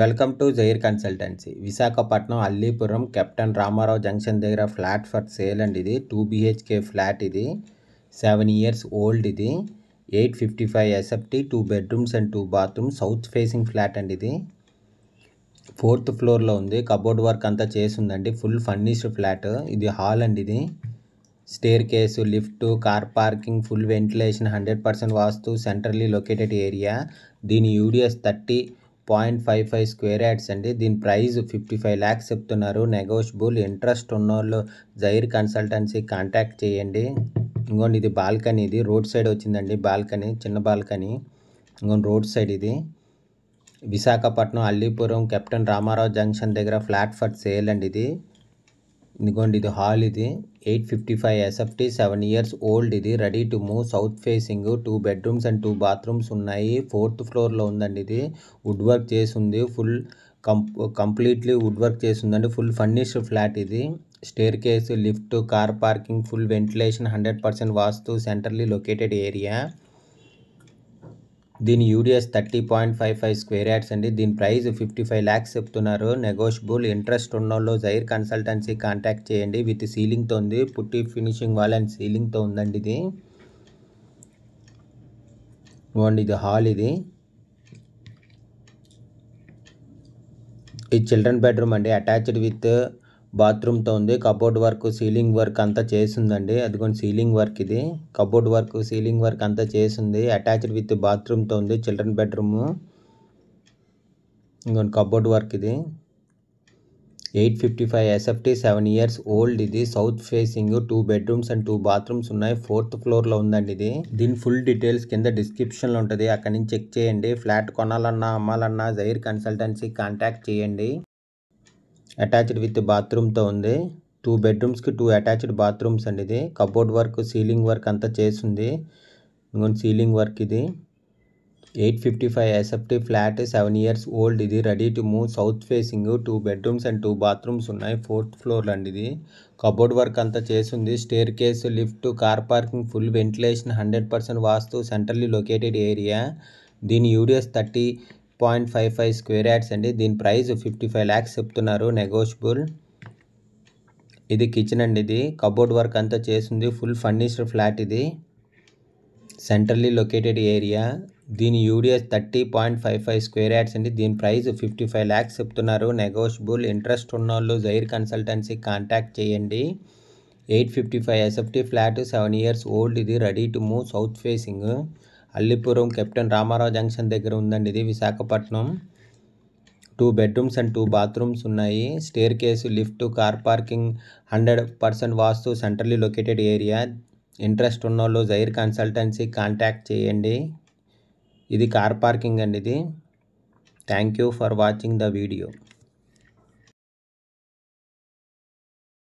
welcome to Jair consultancy Visakhapatnam Allipuram captain Ramarao junction దగ్గర flat for sale అండి ఇది టూ బిహెచ్కే ఫ్లాట్ ఇది సెవెన్ ఇయర్స్ ఓల్డ్ ఇది eight fifty five SFT two bedrooms and two bathroom south facing flat అండి ఇది fourth ఫ్లోర్లో ఉంది కబోర్డ్ వర్క్ అంతా చేసిందండి ఫుల్ ఫర్నిష్డ్ ఫ్లాట్ ఇది హాల్ అండి ఇది staircase lift car parking full ventilation hundred percent vastu centrally located area దీని UDS thirty point five five square yards అండి దీని ప్రైస్ ఫిఫ్టీ ఫైవ్ ల్యాక్స్ చెప్తున్నారు నెగోషియబుల్ ఇంట్రెస్ట్ ఉన్నోళ్ళు జైర్ కన్సల్టెన్సీ కాంటాక్ట్ చేయండి ఇంకోండి ఇది బాల్కనీ ఇది రోడ్ సైడ్ వచ్చిందండి బాల్కనీ చిన్న బాల్కనీ ఇంకోండి రోడ్ సైడ్ ఇది విశాఖపట్నం అల్లీపురం కెప్టెన్ రామారావు జంక్షన్ దగ్గర ఫ్లాట్ ఫర్ సేల్ అండి ఇది ఇదిగోండి ఇది హాల్ ఇది eight fifty five SFT seven years old ఇది ready to move south facing two bedrooms and two bathrooms ఉన్నాయి ఫోర్త్ ఫ్లోర్లో ఉందండి ఇది వుడ్ వర్క్ చేసి ఉంది ఫుల్ కంప్లీట్లీ వుడ్ వర్క్ చేసి ఉందండి ఫుల్ ఫర్నిష్డ్ ఫ్లాట్ ఇది staircase lift car parking full ventilation hundred percent vastu centrally located area దీని UDS thirty point five five square yards అండి దీని ప్రైస్ ఫిఫ్టీ ఫైవ్ ల్యాక్స్ చెప్తున్నారు negotiable interest ఉన్నోళ్ళు Jair consultancy contact చేయండి with సీలింగ్తో ఉంది పుట్టి ఫినిషింగ్ వాల్ అండ్ సీలింగ్తో ఉందండి ఇది ఇవ్వండి ఇది హాల్ ఇది ఈ చిల్డ్రన్ బెడ్రూమ్ అండి అటాచ్డ్ విత్ బాత్రూమ్తో ఉంది కబోర్డ్ వర్క్ సీలింగ్ వర్క్ అంతా చేసిందండి అదిగోండి సీలింగ్ వర్క్ ఇది కబోర్డ్ వర్క్ సీలింగ్ వర్క్ అంతా చేసింది అటాచ్డ్ విత్ బాత్రూమ్తో ఉంది చిల్డ్రన్ బెడ్రూమ్ ఇంకొండి కబోర్డ్ వర్క్ ఇది eight fifty five SFT seven years old ఇది south facing two bedrooms and two bathrooms ఉన్నాయి ఫోర్త్ ఫ్లోర్లో ఉందండి ఇది దీని ఫుల్ డీటెయిల్స్ కింద డిస్క్రిప్షన్లో ఉంటుంది అక్కడ నుంచి చెక్ చేయండి ఫ్లాట్ కొనాలన్నా అమ్మాలన్నా జైర్ కన్సల్టెన్సీ కాంటాక్ట్ చేయండి అటాచ్డ్ విత్ బాత్రూమ్తో ఉంది టూ బెడ్రూమ్స్కి టూ అటాచ్డ్ బాత్రూమ్స్ అండి ఇది కబోర్డ్ వర్క్ సీలింగ్ వర్క్ అంతా చేసింది ఇంకొంచెం సీలింగ్ వర్క్ ఇది eight fifty five SFT flat seven years old ఇది ready to move south facing two bedrooms and two bathrooms ఉన్నాయి ఫోర్త్ ఫ్లోర్ అండి ఇది కబోర్డ్ వర్క్ అంతా చేసింది staircase lift car parking full ventilation hundred percent vastu centrally located area దీని UDS thirty point five five square yards అండి దీని price fifty five lakhs చెప్తున్నారు negotiable ఇది కిచెన్ అండి ఇది కబోర్డ్ వర్క్ అంతా చేసింది ఫుల్ ఫర్నిష్డ్ ఫ్లాట్ ఇది సెంట్రల్లీ లొకేటెడ్ ఏరియా దీని UDS thirty point five five square yards అండి దీని ప్రైస్ ఫిఫ్టీ ఫైవ్ ల్యాక్స్ చెప్తున్నారు నెగోషియబుల్ ఇంట్రెస్ట్ ఉన్న వాళ్ళు జైర్ కన్సల్టెన్సీ కాంటాక్ట్ చేయండి eight fifty five SFT flat seven years old ఇది ready to move south facing Allipuram captain Ramarao junction దగ్గర ఉందండి ఇది Visakhapatnam two bedrooms and two bathrooms ఉన్నాయి staircase lift car parking hundred percent vastu centrally located area interest ఉన్న వాళ్ళు Jair consultancy contact చేయండి ఇది car parking అండి ఇది thank you for watching the video